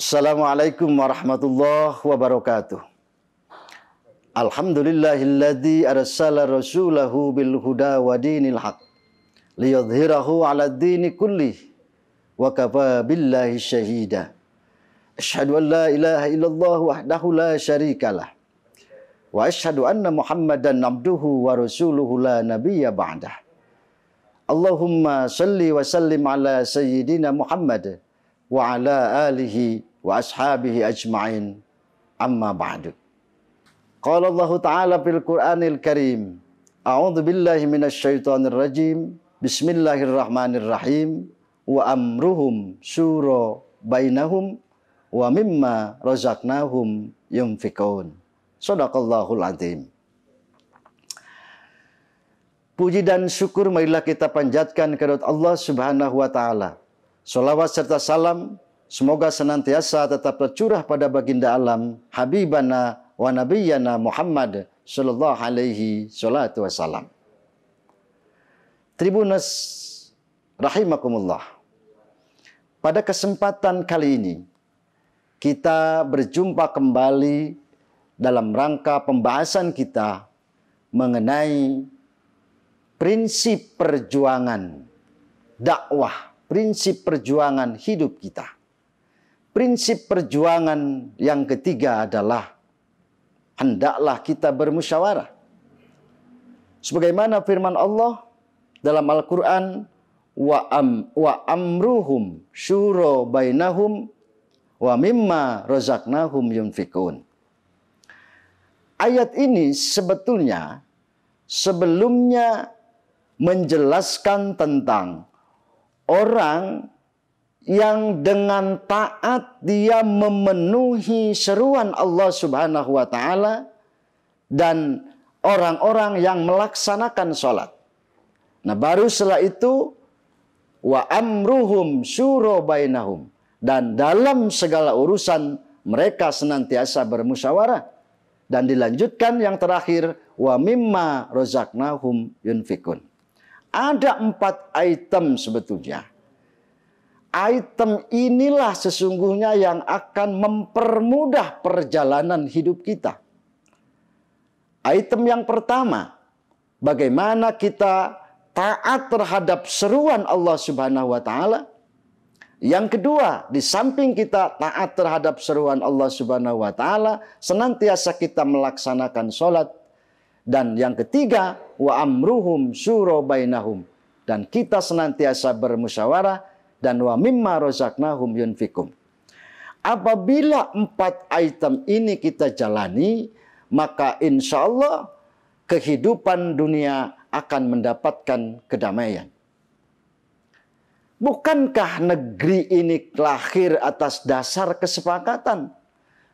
Assalamualaikum warahmatullahi wabarakatuh. Alhamdulillahilladzi arsala rasulahu bil huda wa dinil haq liyadhhirahu 'ala dini kulli wa kafa billahi syahida. Asyhadu an la ilaha illallah wahdahu la syarikalah wa asyhadu anna Muhammadan abduhu wa rasuluhu la nabiyya ba'dah. Allahumma salli wa sallim ala sayyidina Muhammad wa ala alihi wa ashabihi ajma'in amma ba'du. Qala Allah Ta'ala fil Qur'anil Karim. A'udhu billahi minasyaitonir rajim. Bismillahirrahmanirrahim. Wa amruhum syuro bainahum wa mimma razaknahum yunfikun. Sadaqallahul azim. Puji dan syukur marilah kita panjatkan kepada Allah Subhanahu wa taala. Selawat serta salam Semoga senantiasa tetap tercurah pada baginda alam Habibana wa Nabiyana Muhammad sallallahu alaihi salatu wasallam. Tribunus rahimakumullah. Pada kesempatan kali ini kita berjumpa kembali dalam rangka pembahasan kita mengenai prinsip perjuangan dakwah, prinsip perjuangan hidup kita. Prinsip perjuangan yang ketiga adalah hendaklah kita bermusyawarah. Sebagaimana firman Allah dalam Al-Qur'an wa am wa amruhum syuro bainahum wa mimma razaqnahum yunfikun. Ayat ini sebetulnya sebelumnya menjelaskan tentang orang yang dengan taat dia memenuhi seruan Allah Subhanahu wa taala dan orang-orang yang melaksanakan sholat. Nah, baru setelah itu wa amruhum syuro bainahum dan dalam segala urusan mereka senantiasa bermusyawarah dan dilanjutkan yang terakhir wa mimma rozaknahum yunfikun. Ada empat item sebetulnya item inilah sesungguhnya yang akan mempermudah perjalanan hidup kita. Item yang pertama, bagaimana kita taat terhadap seruan Allah Subhanahu wa taala. Yang kedua, di samping kita taat terhadap seruan Allah Subhanahu wa taala, senantiasa kita melaksanakan sholat. Dan yang ketiga, wa amruhum syuro Dan kita senantiasa bermusyawarah dan wa mimma razaqnahum yunfikum. Apabila empat item ini kita jalani, maka insya Allah kehidupan dunia akan mendapatkan kedamaian. Bukankah negeri ini lahir atas dasar kesepakatan?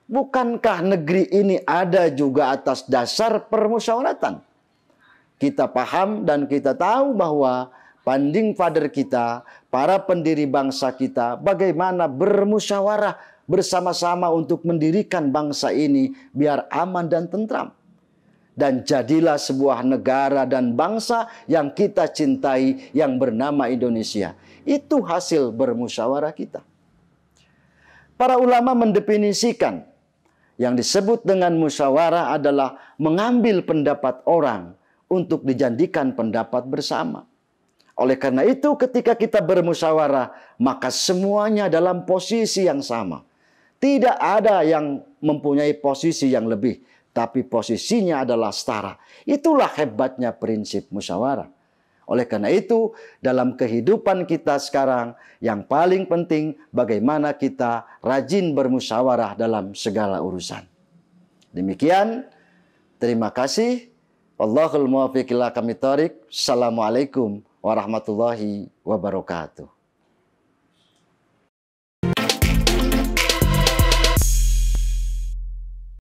Bukankah negeri ini ada juga atas dasar permusyawaratan? Kita paham dan kita tahu bahwa Panding father kita, para pendiri bangsa kita, bagaimana bermusyawarah bersama-sama untuk mendirikan bangsa ini biar aman dan tentram. Dan jadilah sebuah negara dan bangsa yang kita cintai yang bernama Indonesia. Itu hasil bermusyawarah kita. Para ulama mendefinisikan yang disebut dengan musyawarah adalah mengambil pendapat orang untuk dijadikan pendapat bersama. Oleh karena itu ketika kita bermusyawarah, maka semuanya dalam posisi yang sama. Tidak ada yang mempunyai posisi yang lebih, tapi posisinya adalah setara. Itulah hebatnya prinsip musyawarah. Oleh karena itu, dalam kehidupan kita sekarang, yang paling penting bagaimana kita rajin bermusyawarah dalam segala urusan. Demikian, terima kasih. Allahul muwafiq ila kami tarik. Assalamualaikum warahmatullahi wabarakatuh.